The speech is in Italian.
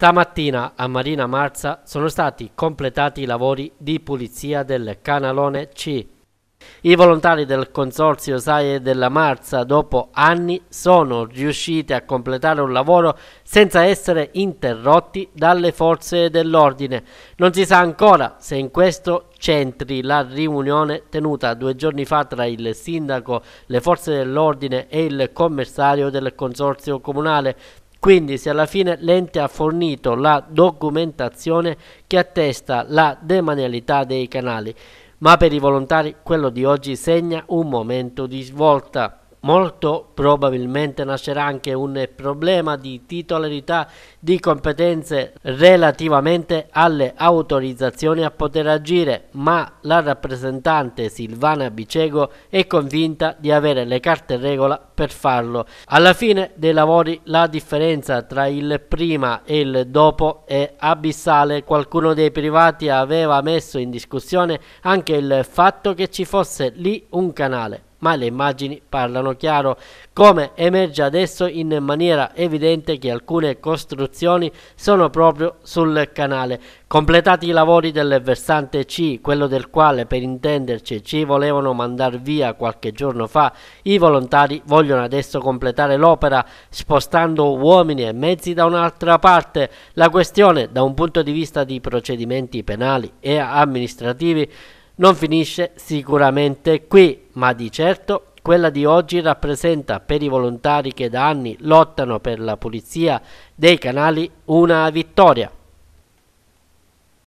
Stamattina a Marina Marza sono stati completati i lavori di pulizia del canalone C. I volontari del Consorzio Saie della Marza, dopo anni, sono riusciti a completare un lavoro senza essere interrotti dalle forze dell'ordine. Non si sa ancora se in questo centri la riunione tenuta due giorni fa tra il sindaco, le forze dell'ordine e il commissario del Consorzio Comunale quindi se alla fine l'ente ha fornito la documentazione che attesta la demanialità dei canali, ma per i volontari quello di oggi segna un momento di svolta. Molto probabilmente nascerà anche un problema di titolarità di competenze relativamente alle autorizzazioni a poter agire, ma la rappresentante Silvana Bicego è convinta di avere le carte in regola per farlo. Alla fine dei lavori la differenza tra il prima e il dopo è abissale. Qualcuno dei privati aveva messo in discussione anche il fatto che ci fosse lì un canale ma le immagini parlano chiaro, come emerge adesso in maniera evidente che alcune costruzioni sono proprio sul canale. Completati i lavori del versante C, quello del quale per intenderci ci volevano mandar via qualche giorno fa, i volontari vogliono adesso completare l'opera spostando uomini e mezzi da un'altra parte. La questione da un punto di vista di procedimenti penali e amministrativi non finisce sicuramente qui ma di certo quella di oggi rappresenta per i volontari che da anni lottano per la pulizia dei canali una vittoria.